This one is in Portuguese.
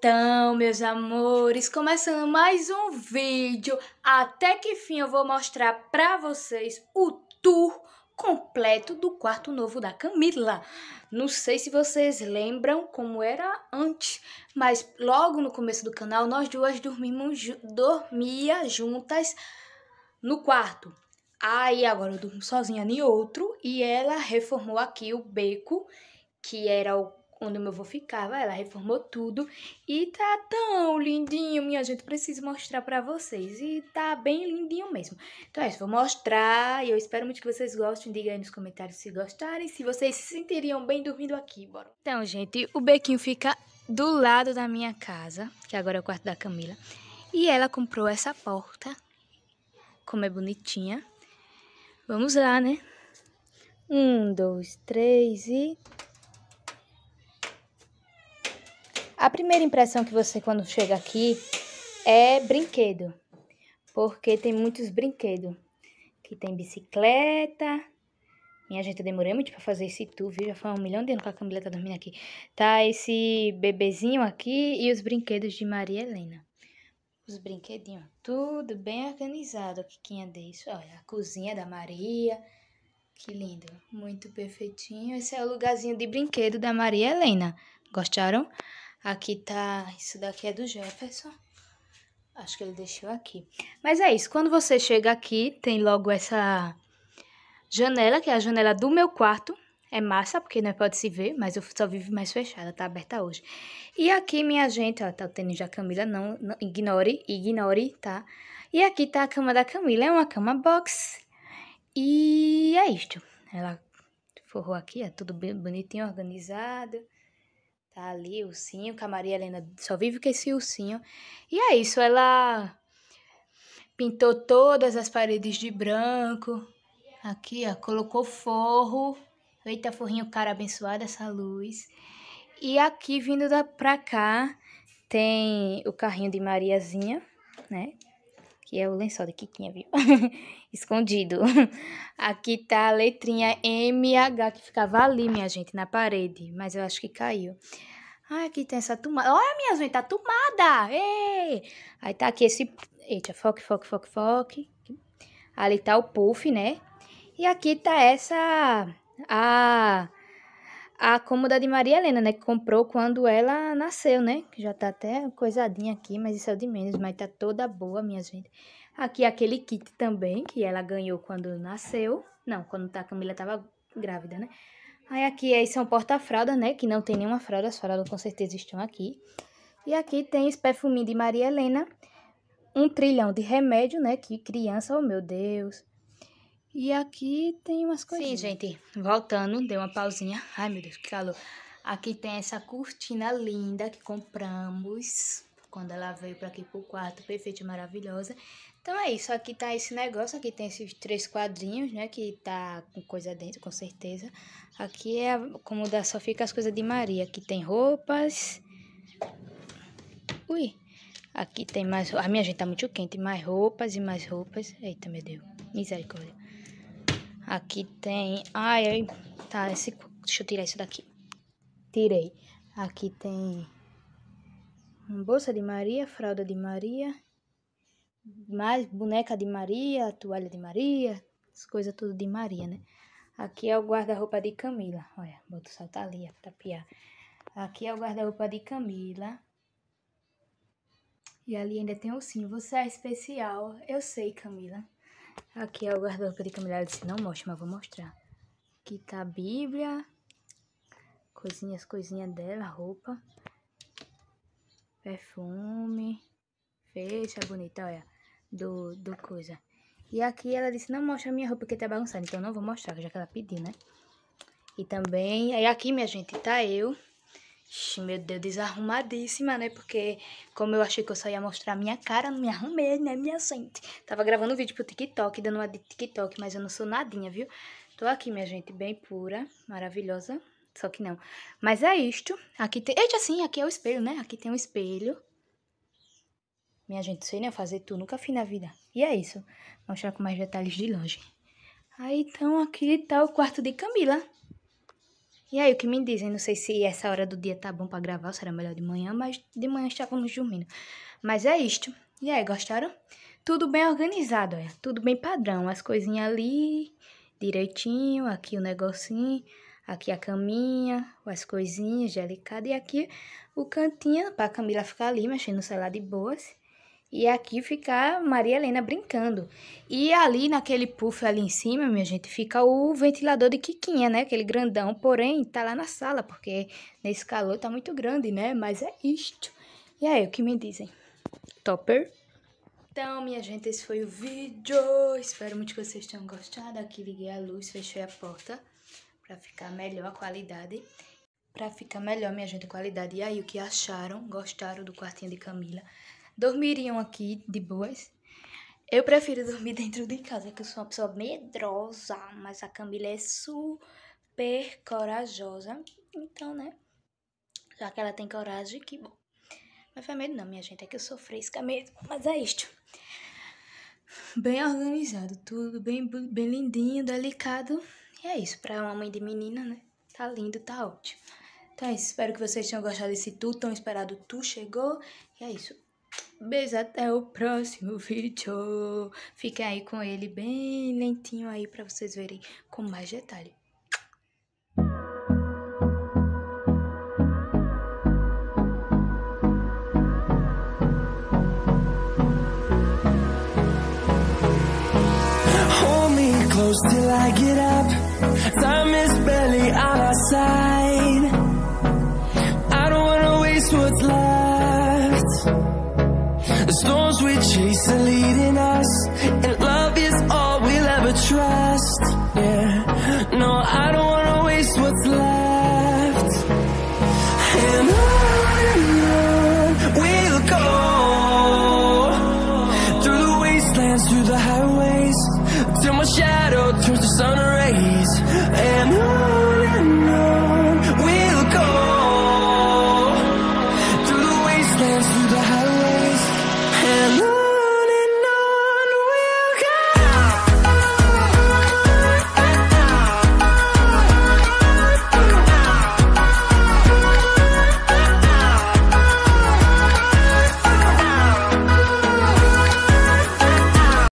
Então, meus amores, começando mais um vídeo. Até que fim eu vou mostrar pra vocês o tour completo do quarto novo da Camila. Não sei se vocês lembram como era antes, mas logo no começo do canal nós duas dormimos dormia juntas no quarto. Aí agora eu durmo sozinha em outro e ela reformou aqui o beco, que era o onde meu avô ficava, ela reformou tudo e tá tão lindinho, minha gente, preciso mostrar para vocês e tá bem lindinho mesmo. Então é isso, vou mostrar e eu espero muito que vocês gostem, digam aí nos comentários se gostarem, se vocês se sentiriam bem dormindo aqui, bora. Então, gente, o bequinho fica do lado da minha casa, que agora é o quarto da Camila, e ela comprou essa porta, como é bonitinha. Vamos lá, né? Um, dois, três e... A primeira impressão que você quando chega aqui é brinquedo, porque tem muitos brinquedos. Que tem bicicleta. Minha gente, eu demorei muito para fazer esse tu, viu? Já foi um milhão de anos que a Camila tá dormindo aqui. Tá esse bebezinho aqui e os brinquedos de Maria Helena. Os brinquedinhos, tudo bem organizado. O que tinha disso? Olha, a cozinha da Maria. Que lindo, muito perfeitinho. Esse é o lugarzinho de brinquedo da Maria Helena. Gostaram? Aqui tá. Isso daqui é do Jefferson. Acho que ele deixou aqui. Mas é isso. Quando você chega aqui, tem logo essa janela, que é a janela do meu quarto. É massa, porque não né, pode se ver, mas eu só vivo mais fechada, tá aberta hoje. E aqui, minha gente, ó, tá o tênis da Camila, não, não, ignore, ignore, tá? E aqui tá a cama da Camila, é uma cama box. E é isto. Ela forrou aqui, é tudo bem bonitinho, organizado. Tá ali o ursinho, que a Maria Helena só vive com esse ursinho. E é isso, ela pintou todas as paredes de branco. Aqui, ó, colocou forro. Eita, forrinho, cara, abençoada essa luz. E aqui, vindo da, pra cá, tem o carrinho de Mariazinha, né? que é o lençol de Kikinha, viu? Escondido. Aqui tá a letrinha MH que ficava ali, minha gente, na parede, mas eu acho que caiu. Ai, aqui tem essa tomada. Olha, minhas unhas, tá tomada! Ei! Aí tá aqui esse... Eita, foque, foque, foque, foque. Ali tá o puff, né? E aqui tá essa... A... A cômoda de Maria Helena, né? Que comprou quando ela nasceu, né? Que já tá até coisadinha aqui, mas isso é o de menos. Mas tá toda boa, minha gente. Aqui é aquele kit também, que ela ganhou quando nasceu. Não, quando tá, a Camila tava grávida, né? Aí aqui aí é são é porta-fralda, né? Que não tem nenhuma fralda, as fraldas com certeza estão aqui. E aqui tem esse perfuminho de Maria Helena. Um trilhão de remédio, né? Que criança, oh meu Deus. E aqui tem umas coisinhas. Sim, gente. Voltando, deu uma pausinha. Ai, meu Deus, que calor. Aqui tem essa cortina linda que compramos quando ela veio para aqui pro quarto, perfeita e maravilhosa. Então é isso, aqui tá esse negócio, aqui tem esses três quadrinhos, né, que tá com coisa dentro, com certeza. Aqui é como da, só fica as coisas de Maria, aqui tem roupas. Ui. Aqui tem mais, a ah, minha gente tá muito quente, mais roupas e mais roupas. Eita, meu Deus. Misericórdia. Aqui tem, ai, ai, tá esse, deixa eu tirar isso daqui. Tirei. Aqui tem bolsa de Maria, fralda de Maria, mais boneca de Maria, toalha de Maria, as coisas tudo de Maria, né? Aqui é o guarda-roupa de Camila. Olha, boto só tá ali, tá Aqui é o guarda-roupa de Camila. E ali ainda tem o sim, você é especial. Eu sei, Camila. Aqui é o guarda-roupa de Camila. Ela disse, não mostra, mas vou mostrar. Aqui tá a Bíblia. Coisinhas, coisinha dela, roupa perfume, fecha, bonita, olha, do, do coisa. E aqui ela disse, não mostra a minha roupa que tá bagunçada, então não vou mostrar, já que ela pediu, né? E também, aí aqui, minha gente, tá eu, meu Deus, desarrumadíssima, né? Porque como eu achei que eu só ia mostrar a minha cara, não me arrumei, né, minha gente? Tava gravando um vídeo pro TikTok, dando uma de TikTok, mas eu não sou nadinha, viu? Tô aqui, minha gente, bem pura, maravilhosa. Só que não. Mas é isto. Aqui tem... Eita, assim, aqui é o espelho, né? Aqui tem um espelho. Minha gente, sei nem né? fazer tudo. Nunca fiz na vida. E é isso. Vou mostrar com mais detalhes de longe. Aí, então, aqui tá o quarto de Camila. E aí, o que me dizem? Não sei se essa hora do dia tá bom pra gravar, ou será melhor de manhã, mas de manhã estávamos dormindo. Mas é isto. E aí, gostaram? Tudo bem organizado, olha. Tudo bem padrão. As coisinhas ali, direitinho, aqui o negocinho. Aqui a caminha, as coisinhas, delicadas E aqui o cantinho para Camila ficar ali mexendo no celular de boas. E aqui ficar Maria Helena brincando. E ali naquele puff ali em cima, minha gente, fica o ventilador de Kikinha né? Aquele grandão. Porém, tá lá na sala, porque nesse calor tá muito grande, né? Mas é isto. E aí, o que me dizem? Topper? Então, minha gente, esse foi o vídeo. Espero muito que vocês tenham gostado. Aqui liguei a luz, fechei a porta para ficar melhor a qualidade. Para ficar melhor, minha gente, a qualidade. E aí, o que acharam? Gostaram do quartinho de Camila? Dormiriam aqui de boas? Eu prefiro dormir dentro de casa, que eu sou uma pessoa medrosa, mas a Camila é super corajosa. Então, né? Já que ela tem coragem, que bom. Mas foi medo não, minha gente, é que eu sou fresca mesmo. Mas é isto. Bem organizado, tudo bem, bem lindinho, delicado. E é isso, pra uma mãe de menina, né? Tá lindo, tá ótimo. Então é isso, espero que vocês tenham gostado desse tu tão esperado. Tu chegou. E é isso. Beijo, até o próximo vídeo. Fiquem aí com ele bem lentinho aí pra vocês verem com mais detalhe. till I get up shadow turns to sun rays